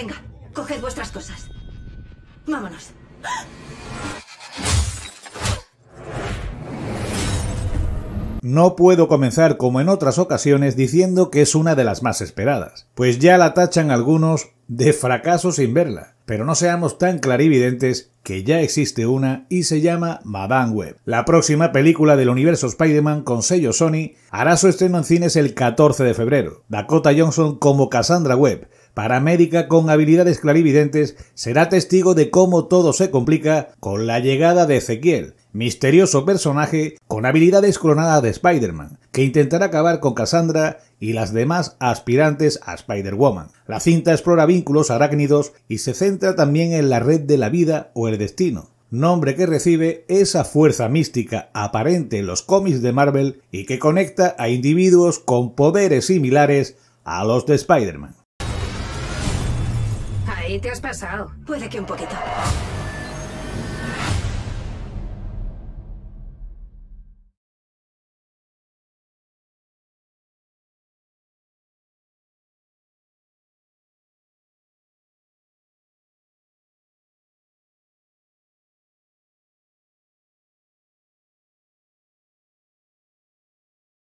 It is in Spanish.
Venga, coged vuestras cosas. Vámonos. No puedo comenzar como en otras ocasiones diciendo que es una de las más esperadas, pues ya la tachan algunos de fracaso sin verla, pero no seamos tan clarividentes que ya existe una y se llama Madame Web. La próxima película del universo Spider-Man con sello Sony hará su estreno en cines el 14 de febrero. Dakota Johnson como Cassandra Webb, paramédica con habilidades clarividentes, será testigo de cómo todo se complica con la llegada de Ezequiel, misterioso personaje con habilidades clonadas de Spider-Man, que intentará acabar con Cassandra y las demás aspirantes a Spider-Woman. La cinta explora vínculos arácnidos y se centra también en la red de la vida o el destino, nombre que recibe esa fuerza mística aparente en los cómics de Marvel y que conecta a individuos con poderes similares a los de Spider-Man. Ahí te has pasado. Puede que un poquito.